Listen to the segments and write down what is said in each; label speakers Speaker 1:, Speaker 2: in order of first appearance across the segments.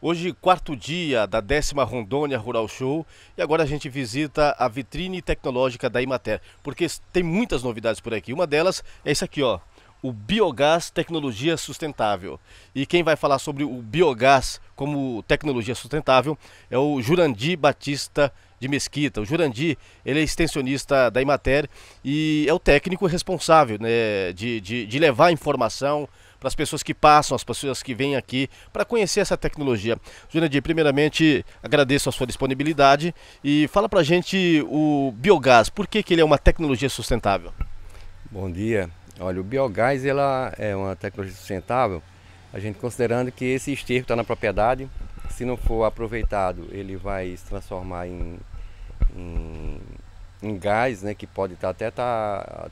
Speaker 1: Hoje, quarto dia da décima Rondônia Rural Show e agora a gente visita a vitrine tecnológica da Imater, porque tem muitas novidades por aqui. Uma delas é isso aqui, ó, o biogás tecnologia sustentável. E quem vai falar sobre o biogás como tecnologia sustentável é o Jurandir Batista de Mesquita. O Jurandir, ele é extensionista da Imater e é o técnico responsável né, de, de, de levar informação, informação para as pessoas que passam, as pessoas que vêm aqui para conhecer essa tecnologia. Jurandir, primeiramente agradeço a sua disponibilidade e fala para a gente o biogás, por que, que ele é uma tecnologia sustentável? Bom dia. Olha, o
Speaker 2: biogás ela é uma tecnologia sustentável, a gente considerando que esse esterco está na propriedade, se não for aproveitado, ele vai se transformar em, em, em gás, né, que pode tá, até estar tá,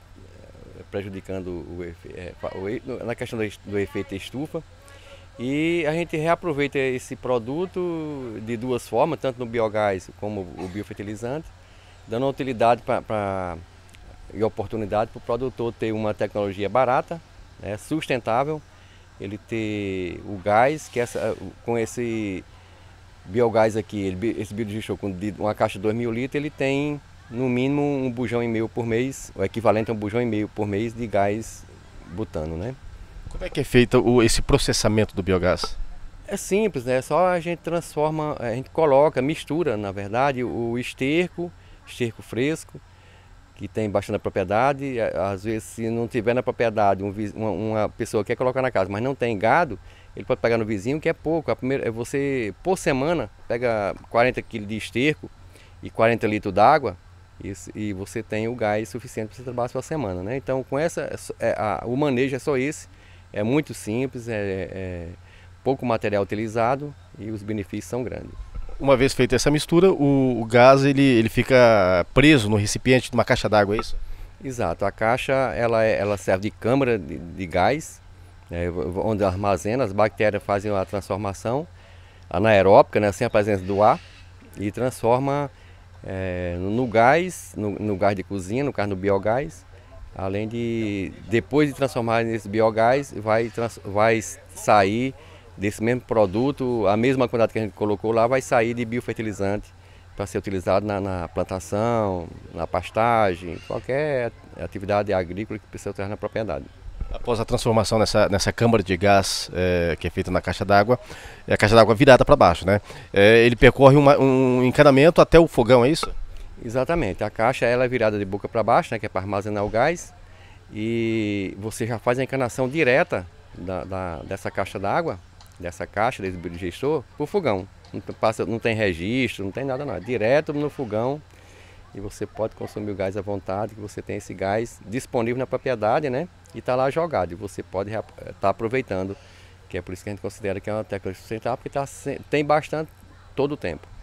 Speaker 2: eh, prejudicando o eh, na questão do efeito estufa. E a gente reaproveita esse produto de duas formas, tanto no biogás como o biofertilizante, dando utilidade pra, pra e oportunidade para o produtor ter uma tecnologia barata, né, sustentável, ele ter o gás, que essa, eh, com esse biogás aqui, ele, esse biodigestor com uma caixa de 2 mil litros, ele tem no mínimo um bujão e meio por mês, o equivalente a um bujão e meio por mês de gás
Speaker 1: butano, né? Como é que é feito o, esse processamento do biogás?
Speaker 2: É simples, né? É só a gente transforma, a gente coloca, mistura, na verdade, o esterco, esterco fresco, que tem bastante na propriedade. É, às vezes, se não tiver na propriedade, um, uma, uma, pessoa quer colocar na casa, mas não tem gado, ele pode pegar no vizinho, que é pouco. A primeira, é você, por semana, pega 40 quilos de esterco e 40 litros d'água, e você tem o gás suficiente para você trabalhar a sua semana, né? Então, com essa, é, é, a, o manejo é só esse, é muito simples, é, é, é, pouco material utilizado e os benefícios são grandes.
Speaker 1: Uma vez feita essa mistura, o, o gás ele, ele fica preso no recipiente de uma caixa d'água, é isso? Exato, a caixa ela, é, ela serve de câmara
Speaker 2: de, de gás, né, onde armazena, as bactérias fazem a transformação anaeróbica, né, sem a presença do ar, e transforma é, no gás, no, no, gás de cozinha, no caso no biogás, além de depois de transformar nesse biogás, vai, trans, vai sair desse mesmo produto, a mesma quantidade que a gente colocou lá, vai sair de biofertilizante para ser utilizado na, na, plantação, na pastagem, qualquer atividade agrícola que precisa ter na propriedade.
Speaker 1: Após a transformação nessa, nessa câmara de gás é, que é feita na caixa d'água, é a caixa d'água virada para baixo, né? É, ele percorre uma, um encanamento até o fogão, é isso?
Speaker 2: Exatamente. A caixa ela é virada de boca para baixo, né, que é para armazenar o gás, e você já faz a encanação direta da, da, dessa caixa d'água, dessa caixa, desse biodigestor, para o fogão. Não, passa, não tem registro, não tem nada, não. É direto no fogão que você pode consumir o gás à vontade, que você tem esse gás disponível na propriedade, né? E está lá jogado, e você pode estar eh, tá aproveitando, que é por isso que a gente considera que é uma técnica sustentável, porque tá, tem bastante todo o tempo.